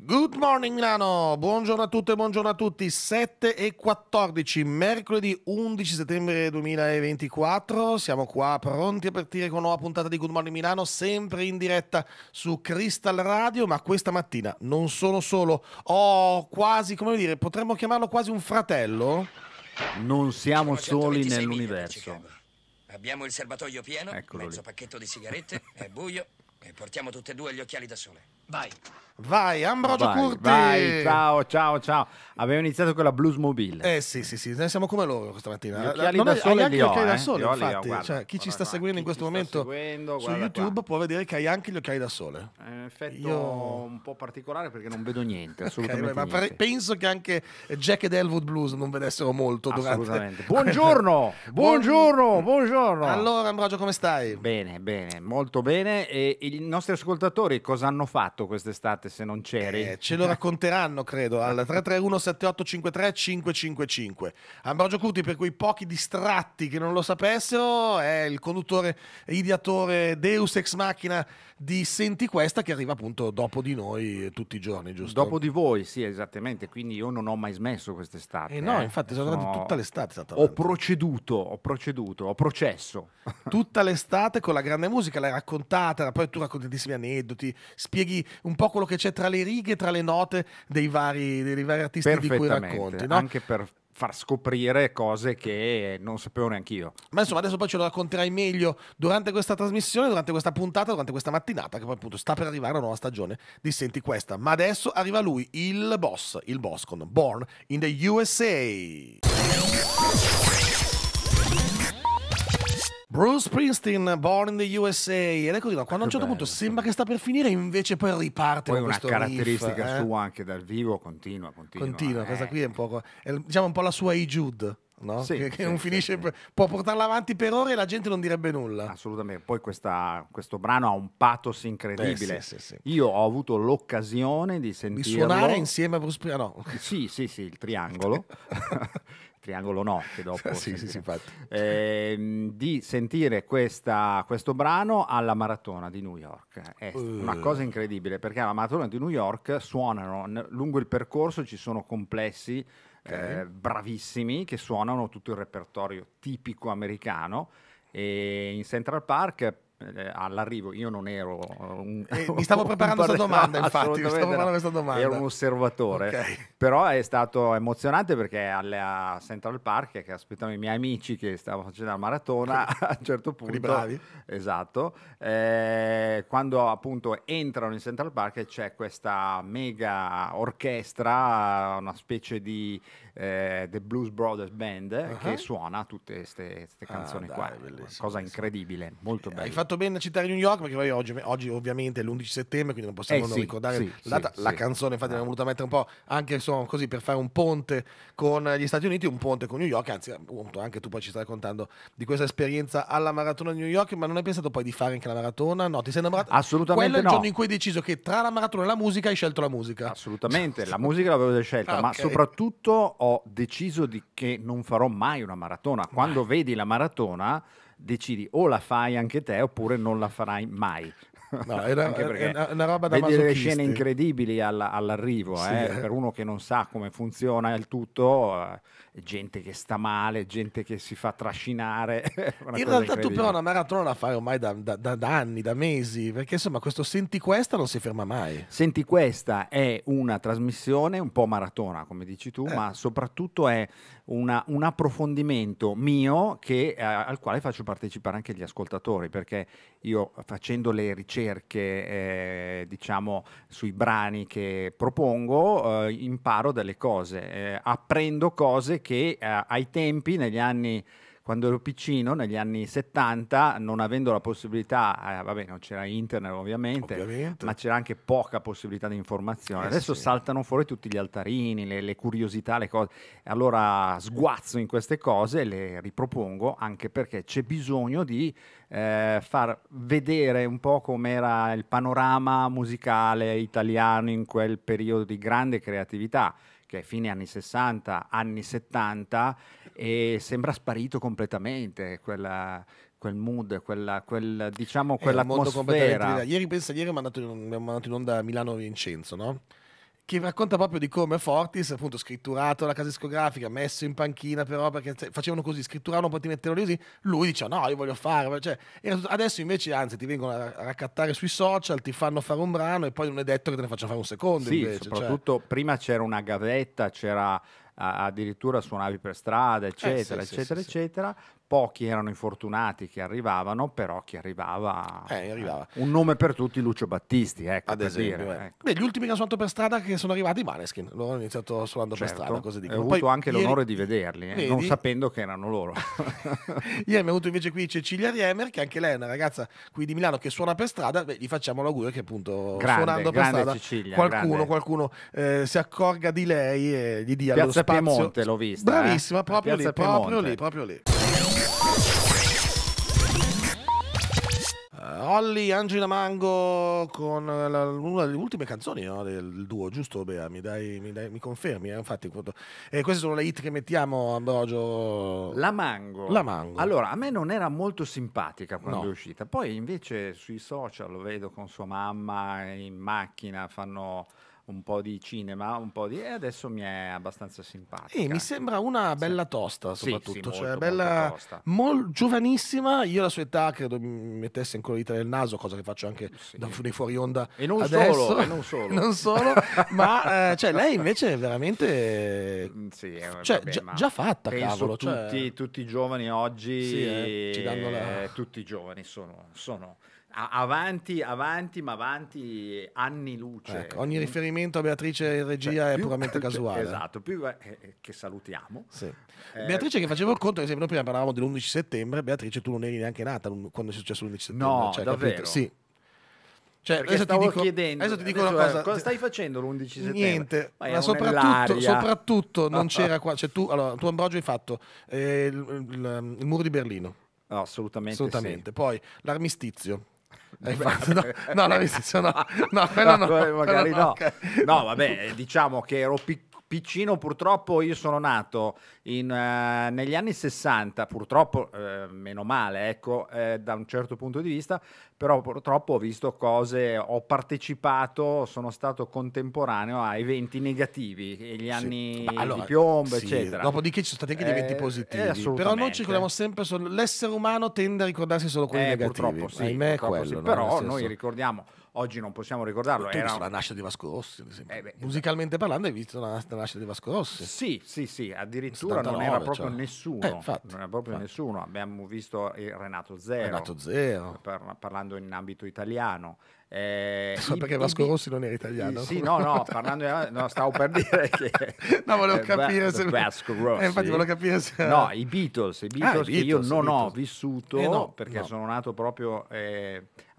Good morning Milano, buongiorno a tutte e buongiorno a tutti, 7 e 14, mercoledì 11 settembre 2024, siamo qua pronti a partire con una nuova puntata di Good Morning Milano, sempre in diretta su Crystal Radio, ma questa mattina non sono solo, ho oh, quasi, come dire, potremmo chiamarlo quasi un fratello? Non siamo soli nell'universo. Abbiamo il serbatoio pieno, Eccolo mezzo lì. pacchetto di sigarette, è buio e portiamo tutte e due gli occhiali da sole. Vai. Vai, Ambrogio vai, Curti. Vai, ciao, ciao, ciao. Abbiamo iniziato con la blues mobile. Eh sì, sì, sì, siamo come loro questa mattina. Gli occhiali non da sole li ho, eh. occhiali da sole, ho, infatti. guarda, cioè, chi ci sta qua, seguendo in questo momento seguendo, su YouTube qua. può vedere che hai anche gli occhiali da sole. È un effetto Io... un po' particolare perché non vedo niente, assolutamente okay, niente. penso che anche Jack ed Elwood Blues non vedessero molto durante... Buongiorno, buongiorno, buongiorno. Allora Ambrogio, come stai? Bene, bene, molto bene. E i nostri ascoltatori cosa hanno fatto? fatto quest'estate se non c'eri? Eh, ce lo racconteranno, credo, al 331-7853-555. Ambrogio Cuti, per quei pochi distratti che non lo sapessero, è il conduttore ideatore Deus Ex Machina di Senti Questa, che arriva appunto dopo di noi tutti i giorni, giusto? Dopo di voi, sì, esattamente. Quindi io non ho mai smesso quest'estate. Eh no, eh. infatti sono andato tutta l'estate. Ho proceduto, ho proceduto, ho processo. Tutta l'estate con la grande musica, l'hai raccontata, poi tu racconti tantissimi aneddoti, spieghi un po' quello che c'è tra le righe, tra le note dei vari, dei vari artisti di cui racconti. No? Anche per far scoprire cose che non sapevo neanche io. Ma insomma, adesso poi ce lo racconterai meglio durante questa trasmissione, durante questa puntata, durante questa mattinata, che poi appunto sta per arrivare la nuova stagione di Senti Questa. Ma adesso arriva lui, il boss, il boss con Born in the USA. Bruce Springsteen, Born in the USA, ed ecco, così, no? quando a un certo bello. punto sembra che sta per finire, invece poi riparte. Poi una caratteristica riff, eh. sua eh? anche dal vivo, continua, continua. Continua, eh. questa qui è un po', è, diciamo un po' la sua I Jude. No? Sì, che, sì, non finisce, sì, può portarla avanti per ore e la gente non direbbe nulla. Assolutamente, poi questa, questo brano ha un pathos incredibile. Eh, Io ho avuto l'occasione di sentirlo. Di suonare insieme a Bruce Springsteen, no. Sì, sì, sì, il triangolo. triangolo no, dopo sì, sì, sì, eh, di sentire questa, questo brano alla maratona di New York. È uh. una cosa incredibile perché alla maratona di New York suonano lungo il percorso, ci sono complessi okay. eh, bravissimi che suonano tutto il repertorio tipico americano e in Central Park eh, all'arrivo io non ero eh, un, eh, mi stavo preparando questa domanda infatti mi stavo preparando questa domanda ero un osservatore okay. però è stato emozionante perché alla Central Park che aspettavano i miei amici che stavano facendo la maratona a un certo punto bravi. esatto eh, quando appunto entrano in Central Park c'è questa mega orchestra una specie di eh, The Blues Brothers Band uh-huh. che suona tutte queste ah, canzoni ah, dai, qua cosa incredibile molto bello fatto bene a citare New York perché poi oggi, oggi ovviamente è l'11 settembre, quindi non possiamo eh, non sì, ricordare sì, la data. Sì, la canzone infatti l'abbiamo ah. voluta mettere un po' anche insomma, così per fare un ponte con gli Stati Uniti, un ponte con New York, anzi appunto anche tu poi ci stai raccontando di questa esperienza alla maratona di New York, ma non hai pensato poi di fare anche la maratona? No, ti sei innamorato? Assolutamente. Quello è il no. giorno in cui hai deciso che tra la maratona e la musica hai scelto la musica. Assolutamente, la musica l'avevo già scelta, ah, ma soprattutto ho deciso di che non farò mai una maratona. Quando vedi la maratona decidi o la fai anche te oppure non la farai mai. No, è, una, è una, roba da vedi masochisti. delle scene incredibili alla, all'arrivo sì, eh? per uno che non sa come funziona il tutto eh, gente che sta male gente che si fa trascinare in realtà tu però una maratona la fai ormai da, da, da, da, anni da mesi perché insomma questo senti questa non si ferma mai senti questa è una trasmissione un po' maratona come dici tu eh. ma soprattutto è una, un approfondimento mio che, eh, al quale faccio partecipare anche gli ascoltatori, perché io facendo le ricerche eh, diciamo, sui brani che propongo eh, imparo delle cose, eh, apprendo cose che eh, ai tempi, negli anni quando ero piccino, negli anni 70, non avendo la possibilità, eh, vabbè, non c'era internet ovviamente, ovviamente, ma c'era anche poca possibilità di informazione. Eh Adesso sì. saltano fuori tutti gli altarini, le, le, curiosità, le cose. Allora sguazzo in queste cose e le ripropongo anche perché c'è bisogno di eh, far vedere un po' com'era il panorama musicale italiano in quel periodo di grande creatività che è fine anni 60, anni 70 e sembra sparito completamente quella, quel mood, quella, quel, diciamo, quell'atmosfera. Ieri, pensa, ieri mi hanno mandato, in onda Milano Vincenzo, no? che racconta proprio di come Fortis, appunto, scritturato la casa discografica, messo in panchina però perché facevano così, scritturavano poi ti mettevano così, lui dice no, io voglio fare, cioè, adesso invece anzi ti vengono a raccattare sui social, ti fanno fare un brano e poi non è detto che te ne facciano fare un secondo. Sì, invece, cioè. soprattutto cioè... prima c'era una gavetta, c'era addirittura suonavi per strada, eh, eccetera, eh, sì, eccetera, sì, sì, eccetera. Pochi erano infortunati che arrivavano, però chi arrivava, eh, eh arrivava. un nome per tutti, Lucio Battisti, ecco, ad esempio. Dire, eh. ecco. Beh, gli ultimi che hanno suonato per strada che sono arrivati, i Maneskin, loro hanno iniziato suonando certo. per strada, cose di Ho avuto Poi, anche ieri... l'onore di vederli, eh, non sapendo che erano loro. ieri mi è venuto invece qui Cecilia Riemer, che anche lei è una ragazza qui di Milano che suona per strada, Beh, gli facciamo l'augurio che appunto grande, suonando per strada Cecilia, qualcuno, qualcuno si accorga di lei e gli dia Piazza spazio. Piemonte l'ho vista. Eh. Bravissima, eh? proprio, lì, proprio lì, proprio eh, lì, Olli, Angela Mango con la, una delle ultime canzoni no, del duo, giusto Bea? Mi, dai, mi, dai, mi confermi? Eh? Infatti, eh, queste sono le hit che mettiamo, Ambrogio. La Mango. La Mango. Allora, a me non era molto simpatica quando no. è uscita, poi invece sui social lo vedo con sua mamma in macchina, fanno un po' di cinema, un po' di... e adesso mi è abbastanza simpatica. E mi sembra una bella tosta soprattutto, sì, sì, cioè, molto, cioè bella, mol, giovanissima, io la sua età credo mi mettesse ancora di tre nel naso, cosa che faccio anche sì. da fuori, fuori onda e non adesso. solo, e non solo. non solo ma eh, cioè, lei invece è veramente... Mm, sì, eh, cioè, vabbè, già, già, fatta, cavolo. Cioè. Tutti, cioè... tutti i giovani oggi, sì, eh, ci danno la... Eh, tutti i giovani sono... sono avanti, avanti, ma avanti anni luce. Ecco, ogni riferimento a Beatrice in cioè, regia cioè, è puramente casuale. Esatto, più, eh, eh, che salutiamo. Sì. Eh, Beatrice che facevo il conto, ad esempio, noi prima parlavamo dell'11 settembre, Beatrice tu non eri neanche nata quando è successo l'11 settembre. No, cioè, davvero? Capito? Sì. Cioè, adesso ti, dico, chiedendo, adesso ti dico adesso, eh, una cioè, cosa. Cosa stai facendo l'11 settembre? Niente, ma, ma soprattutto, soprattutto, non c'era qua. Cioè, tu, allora, tu Ambrogio hai fatto eh, il, il, il, il, muro di Berlino. No, assolutamente. assolutamente. Sì. Poi l'armistizio hai fatto, no, no, no, no, no, no, no, no, magari no. No, vabbè, diciamo che ero piccolo Piccino purtroppo io sono nato in, eh, negli anni 60, purtroppo eh, meno male, ecco, eh, da un certo punto di vista, però purtroppo ho visto cose, ho partecipato, sono stato contemporaneo a eventi negativi, gli anni sì. allora, di piombo, sì. eccetera. Dopodiché ci sono stati anche gli eventi eh, positivi, però noi ci ricordiamo sempre solo l'essere umano tende a ricordarsi solo quelli eh, negativi. Purtroppo sì, Ahimè, purtroppo quello, sì. però noi ricordiamo oggi non possiamo ricordarlo. Tu era un... la nascita di Vasco Rossi, ad esempio. Eh beh, Musicalmente esatto. parlando, hai visto la, la, nascita di Vasco Rossi? Sì, sì, sì, addirittura 79, non era proprio cioè. nessuno. Eh, infatti, non era proprio infatti. nessuno. Abbiamo visto Renato Zero. Renato Zero. Per, parlando in ambito italiano. Eh, so, i, perché Vasco i, Rossi non era italiano. Sì, no, no, parlando di, no, stavo per dire che No, volevo eh, capire eh, se Vasco eh, Rossi. Eh, infatti volevo capire se No, i Beatles, i Beatles ah, i Beatles, che io non Beatles. ho vissuto eh, no, perché no. sono nato proprio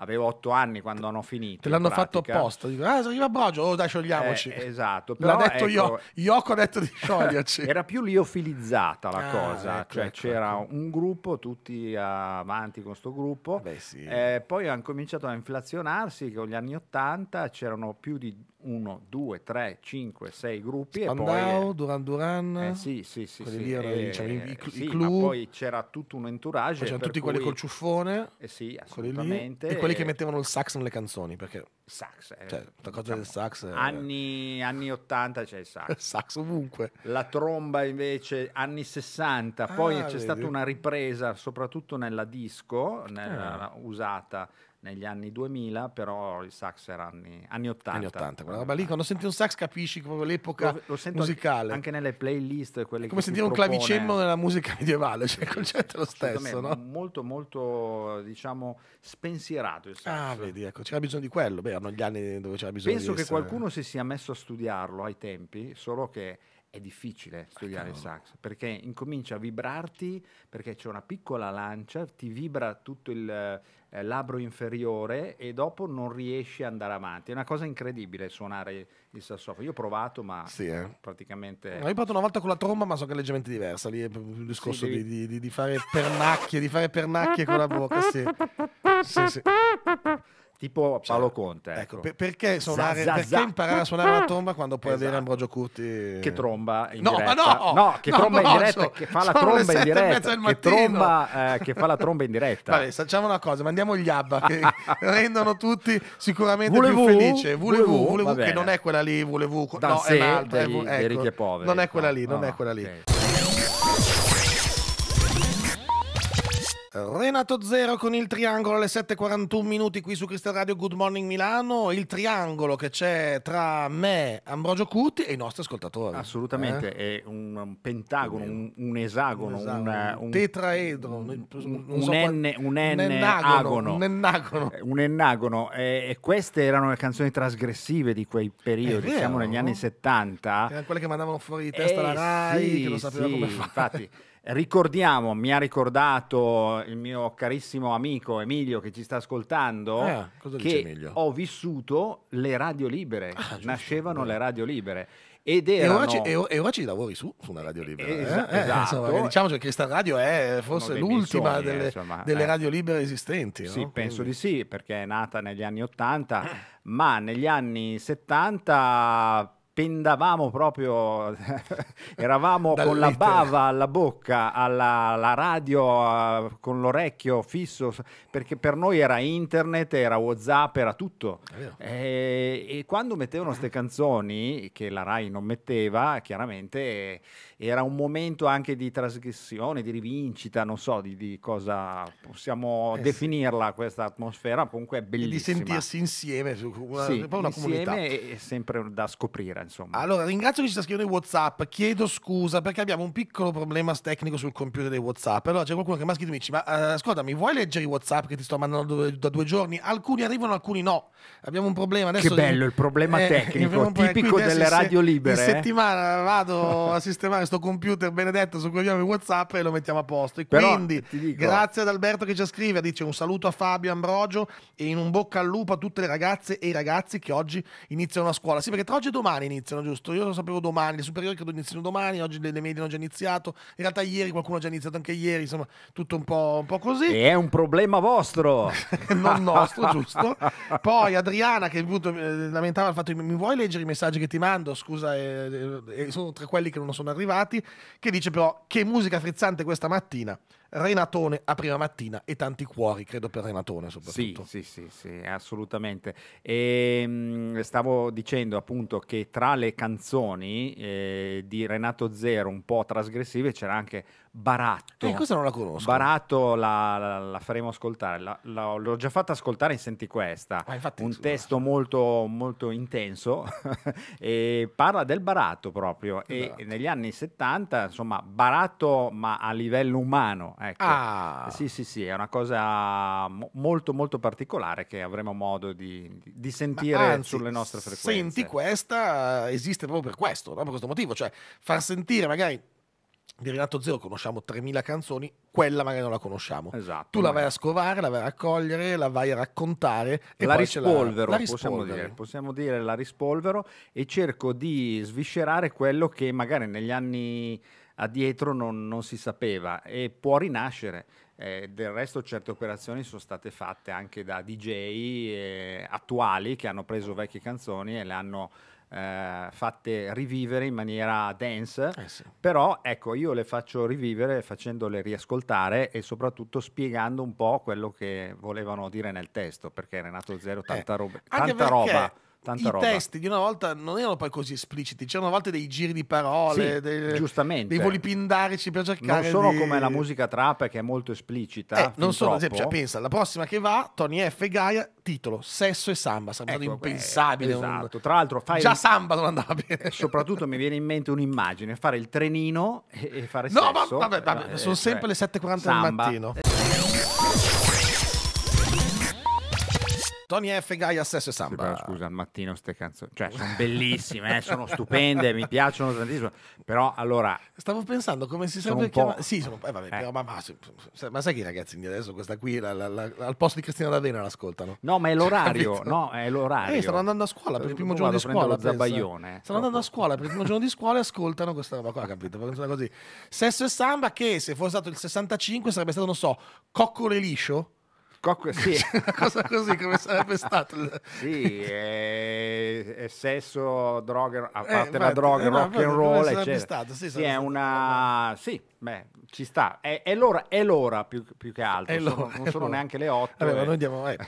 avevo otto anni quando hanno finito. Te l'hanno fatto apposta, dico, ah, arriva Brogio, oh dai, sciogliamoci. esatto. Però, L'ha detto ecco, Yoko ha detto di scioglierci. era più liofilizzata la ah, cosa, ecco, cioè ecco, c'era ecco. un gruppo, tutti avanti con questo gruppo, Beh, sì. poi hanno cominciato a inflazionarsi ricordarsi che negli anni 80 c'erano più di 1, 2, 3, 5, 6 gruppi. Spandau, e poi, Duran Duran. Eh, sì, sì, sì. sì, lì erano, eh, diciamo, i, i, sì, i club. poi c'era tutto un entourage. c'erano tutti cui... quelli col ciuffone. Eh sì, assolutamente. e quelli che mettevano il sax nelle canzoni, perché... Sax. Eh, cioè, la cosa del diciamo, sax... Eh, anni, anni, 80 c'è il sax. sax ovunque. La tromba invece anni 60. Ah, poi c'è stata una ripresa, soprattutto nella disco, nella, ah. usata negli anni 2000, però il sax era anni, anni 80. Anni 80 quella roba lì, quando senti un sax capisci proprio l'epoca lo, lo musicale. Anche, nelle playlist. Quelle Come sentire un propone... clavicembalo nella musica medievale, cioè il concetto è lo stesso. No? Molto, molto, diciamo, spensierato il sax. Ah, vedi, ecco, c'era bisogno di quello. Beh, erano gli anni dove c'era bisogno Penso di Penso che qualcuno si sia messo a studiarlo ai tempi, solo che è difficile studiare il sax perché incomincia a vibrarti perché c'è una piccola lancia, ti vibra tutto il, eh, labbro inferiore e dopo non riesci ad andare avanti. È una cosa incredibile suonare il sassofono. Io ho provato, ma sì, eh. praticamente. Ho provato una volta con la tromba, ma so che è leggermente diversa. Lì è il discorso sì, di, di, di, fare pernacchie, di fare pernacchie con la bocca. Sì, sì. sì tipo Paolo cioè, Conte. Ecco, ecco. per- perché, suonare, Za, za, perché imparare a suonare la tromba quando puoi avere esatto. Ambrogio Curti? che tromba in No, diretta. ma no! che No, tromba no, in diretta, so- che fa la tromba in e mezza diretta, del che mattino. tromba, eh, che fa la tromba in diretta. Vabbè, facciamo una cosa, mandiamo gli ABBA che rendono tutti sicuramente voulez più felici. Volevo, vous voulez che non è quella lì, volevo, vous no, è Dansé un'altra, è dei- ecco, non è ecco. quella lì, non No, è quella lì. ok. Renato Zero con il triangolo alle 7.41 minuti qui su Crystal Radio Good Morning Milano, il triangolo che c'è tra me, Ambrogio Cuti e i nostri ascoltatori. Assolutamente, eh? è un pentagono, un, un esagono, un, esagono, un, un tetraedro, un, ennagono, un ennagono. Eh, un ennagono. E, eh, e, queste erano le canzoni trasgressive di quei periodi, siamo negli anni 70. Erano quelle che mandavano fuori di testa eh, la RAI, sì, che lo sapeva sì, come fare. Infatti, Ricordiamo, mi ha ricordato il mio carissimo amico Emilio che ci sta ascoltando, eh, che ho vissuto le radio libere, ah, nascevano giusto. le radio libere. Ed erano... e, ora ci, e, e ora ci lavori su, su una radio libera. Esa, eh? Esatto. Eh, insomma, diciamo che questa radio è forse l'ultima bisogni, delle, insomma, eh. delle eh. radio libere esistenti. Sì, no? penso Quindi. di sì, perché è nata negli anni 80, ma negli anni 70 spendavamo proprio, eravamo con la bava alla bocca, alla, alla radio, a, con l'orecchio fisso, perché per noi era internet, era Whatsapp, era tutto. E, e, quando mettevano queste canzoni, che la RAI non metteva, chiaramente era un momento anche di trasgressione, di rivincita, non so di, di cosa possiamo eh, definirla questa atmosfera, comunque è bellissima. E di sentirsi insieme, su una, sì, una insieme comunità. è sempre da scoprire insomma. Allora, ringrazio chi ci sta scrivendo in WhatsApp. Chiedo scusa perché abbiamo un piccolo problema tecnico sul computer dei WhatsApp. Allora c'è qualcuno che mi ha scritto e mi dice: Ma uh, ascoltami, vuoi leggere i WhatsApp che ti sto mandando due, da due giorni? Alcuni arrivano, alcuni no. Abbiamo un problema adesso. Che bello il problema eh, tecnico, problema, tipico delle radio libere. Se, in eh. settimana vado a sistemare questo computer benedetto su cui abbiamo i WhatsApp e lo mettiamo a posto. E quindi, grazie ad Alberto che ci scrive. Dice un saluto a Fabio Ambrogio e in un bocca al lupo a tutte le ragazze e i ragazzi che oggi iniziano a scuola. Sì, perché tra oggi e domani iniziano, giusto? Io lo sapevo domani, le superiori credo iniziano domani, oggi le, le medie hanno già iniziato, in realtà ieri qualcuno ha già iniziato anche ieri, insomma tutto un po', un po così. E è un problema vostro. non nostro, giusto? Poi Adriana che appunto, eh, lamentava il fatto mi vuoi leggere i messaggi che ti mando, scusa, eh, eh, eh, sono tra quelli che non sono arrivati, che dice però che musica frizzante questa mattina. Renatone a prima mattina e tanti cuori, credo per Renatone soprattutto. Sì, sì, sì, sì assolutamente. E, ehm, stavo dicendo appunto che tra le canzoni eh, di Renato Zero un po' trasgressive c'era anche Baratto. Eh, questa non la conosco. Baratto la, la, la faremo ascoltare. La, l'ho già fatta ascoltare in Senti Questa. Ah, infatti, un testo molto, molto intenso e parla del baratto proprio. Esatto. E negli anni 70, insomma, baratto ma a livello umano. Ecco. Ah. Sì, sì, sì, è una cosa molto, molto particolare che avremo modo di, di sentire anzi, sulle nostre frequenze. Senti Questa esiste proprio per questo, no? per questo motivo, cioè far sentire magari di Renato Zero conosciamo 3.000 canzoni, quella magari non la conosciamo. Esatto. Tu la vai a scovare, la vai a raccogliere, la vai a raccontare. E la rispolvero, la, la rispolvero. Possiamo, dire, possiamo dire la rispolvero e cerco di sviscerare quello che magari negli anni addietro non, non si sapeva e può rinascere. Eh, del resto certe operazioni sono state fatte anche da DJ eh, attuali che hanno preso vecchie canzoni e le hanno eh, fatte rivivere in maniera dance, eh sì. però ecco io le faccio rivivere facendole riascoltare e soprattutto spiegando un po' quello che volevano dire nel testo, perché Renato Zero tanta, eh, roba, tanta roba tanta I roba. testi di una volta non erano poi così espliciti, c'erano a volte dei giri di parole, sì, dei, giustamente. dei volipindarici per cercare Non sono di... come la musica trap che è molto esplicita, eh, Non sono, esempio, cioè, pensa, la prossima che va, Tony F. e Gaia, titolo Sesso e Samba, sembra ecco, impensabile. Eh, esatto, un... tra l'altro fai... Già il... Samba non andava bene. Soprattutto mi viene in mente un'immagine, fare il trenino e, e fare no, sesso. No, ma vabbè, vabbè eh, sono eh, sempre cioè, le 7.40 del mattino. Tony F, Gaia, Sesso e Samba. Sì, però, scusa, al mattino queste canzoni, cioè sono bellissime, eh, sono stupende, mi piacciono tantissimo, però allora... Stavo pensando come si sarebbe chiamare... Sì, sono... eh, vabbè, eh. Ma, ma, ma, sai che i ragazzi di adesso questa qui, la, la, la, al posto di Cristina D'Avena l'ascoltano? No, ma è l'orario, no, è l'orario. Eh, stanno andando a scuola per il primo giorno di scuola. Zabaglione. Stanno andando a scuola per il primo giorno di scuola e ascoltano questa roba qua, capito? Così. Sesso e Samba che se fosse stato il 65 sarebbe stato, non so, Coccole Liscio? Cocco, sì. cosa così come sarebbe stato. Il... Sì, è, è, sesso, droga, a eh, parte eh, la droga, eh, rock and roll, eccetera. Stato, sì, sì, è una... Sì, Beh, ci sta, è, è, l'ora, è l'ora più, più che altro, l'ora, sono, non sono l'ora. neanche le 8. Vabbè, e... noi andiamo, eh.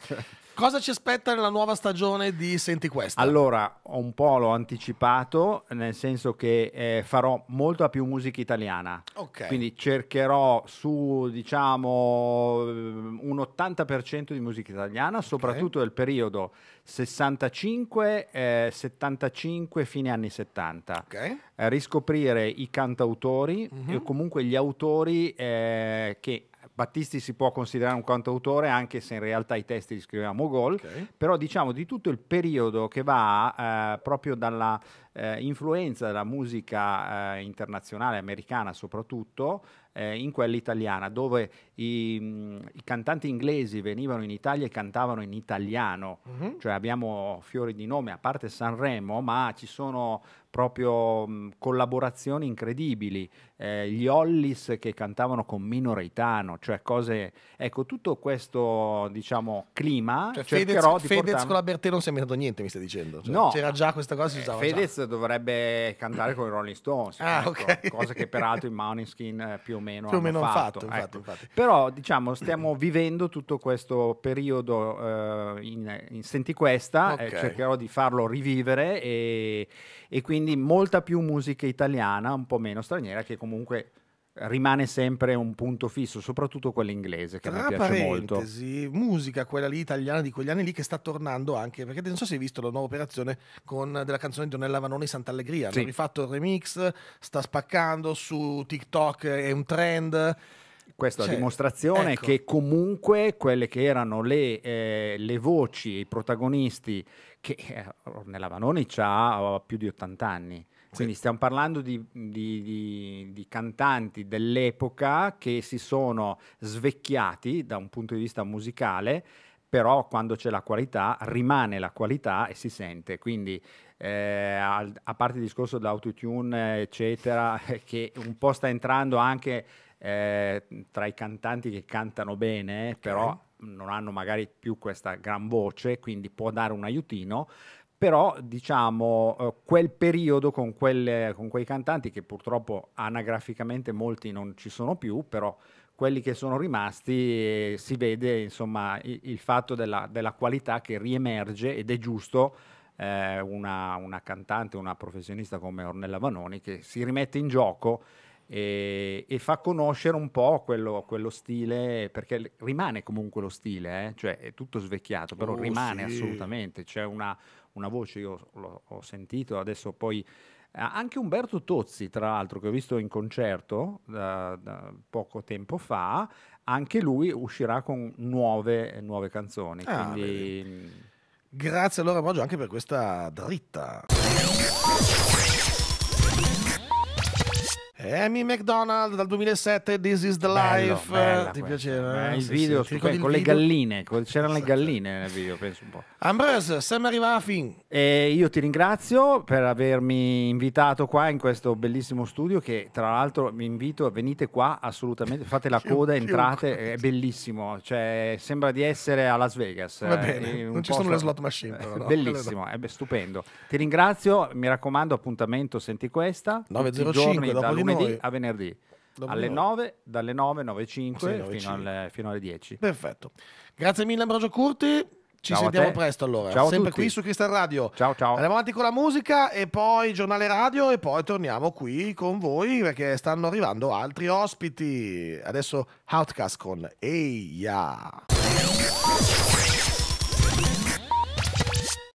Cosa ci aspetta nella nuova stagione di Senti Questa? Allora, un po' l'ho anticipato, nel senso che eh, farò molta più musica italiana. Okay. Quindi cercherò su, diciamo, mm, un 80% di musica italiana, okay. soprattutto del periodo 65, eh, 75, fine anni 70. Okay. Eh, riscoprire i cantautori mm -hmm. o comunque gli autori eh, che Battisti si può considerare un cantautore anche se in realtà i testi li scriveva Mogol, okay. però diciamo di tutto il periodo che va eh, proprio dalla eh, influenza della musica eh, internazionale, americana soprattutto, eh, in quella italiana, dove i, mh, mm, i, cantanti inglesi venivano in Italia e cantavano in italiano, mm-hmm. cioè abbiamo fiori di nome, a parte Sanremo, ma ci sono proprio mh, mm, collaborazioni incredibili, eh, gli Hollis che cantavano con Mino Reitano, cioè cose, ecco tutto questo diciamo clima. Cioè, Fedez, di Fedez portare... con la Bertè non si è inventato niente, mi stai dicendo? Cioè, no, c'era già questa cosa, si usava Fedez dovrebbe cantare con i Rolling Stones, ah, ecco, okay. cosa che peraltro i Måneskin eh, più o meno più o meno fatto. fatto, ecco. infatti, infatti. Però diciamo stiamo vivendo tutto questo periodo eh, in, in, Senti Questa, eh, okay. eh, cercherò di farlo rivivere e, e quindi molta più musica italiana, un po' meno straniera che comunque rimane sempre un punto fisso, soprattutto quella inglese che Tra mi piace molto. musica quella lì italiana di quegli anni lì che sta tornando anche, perché non so se hai visto la nuova operazione con, della canzone di Donella Vanoni Sant'Allegria, hanno sì. rifatto il remix, sta spaccando su TikTok, è un trend questa cioè, dimostrazione ecco. che comunque quelle che erano le, eh, le voci, i protagonisti, che eh, Ornella Vanoni ha più di 80 anni, quindi stiamo parlando di, di, di, di, cantanti dell'epoca che si sono svecchiati da un punto di vista musicale, però quando c'è la qualità rimane la qualità e si sente. Quindi eh, a parte il discorso dell'autotune, eccetera, che un po' sta entrando anche eh, tra i cantanti che cantano bene, okay. però non hanno magari più questa gran voce, quindi può dare un aiutino però diciamo eh, quel periodo con, quelle, con quei cantanti che purtroppo anagraficamente molti non ci sono più, però quelli che sono rimasti eh, si vede insomma il, il fatto della, della, qualità che riemerge ed è giusto eh, una, una, cantante, una professionista come Ornella Vanoni che si rimette in gioco e, e fa conoscere un po' quello, quello, stile, perché rimane comunque lo stile, eh? cioè è tutto svecchiato, però oh, rimane sì. assolutamente, c'è una, una voce, io l'ho sentito, adesso poi eh, anche Umberto Tozzi, tra l'altro, che ho visto in concerto da, da poco tempo fa, anche lui uscirà con nuove, nuove canzoni. Ah, quindi... Mm. Grazie allora Maggio anche per questa dritta. Amy McDonald dal 2007 This is the bello, life bella, ti piaceva? Eh, il sì, video sì, con, il con video? le galline c'erano le esatto. galline nel video penso un po' Ambrose siamo arrivati a fin e io ti ringrazio per avermi invitato qua in questo bellissimo studio che tra l'altro vi invito venite qua assolutamente fate la coda entrate è bellissimo cioè, sembra di essere a Las Vegas va eh, bene non ci sono le slot machine però, no? bellissimo è eh stupendo ti ringrazio mi raccomando appuntamento senti questa 905 dopo di lunedì noi. a venerdì. Dopo alle noi. 9, dalle 9, 9 5, sì, fino, alle, fino, alle 10. Perfetto. Grazie mille Ambrogio Curti. Ci ciao sentiamo presto allora. Ciao Sempre qui su Cristal Radio. Ciao ciao. Andiamo avanti con la musica e poi giornale radio e poi torniamo qui con voi perché stanno arrivando altri ospiti. Adesso Outcast con Eia. Hey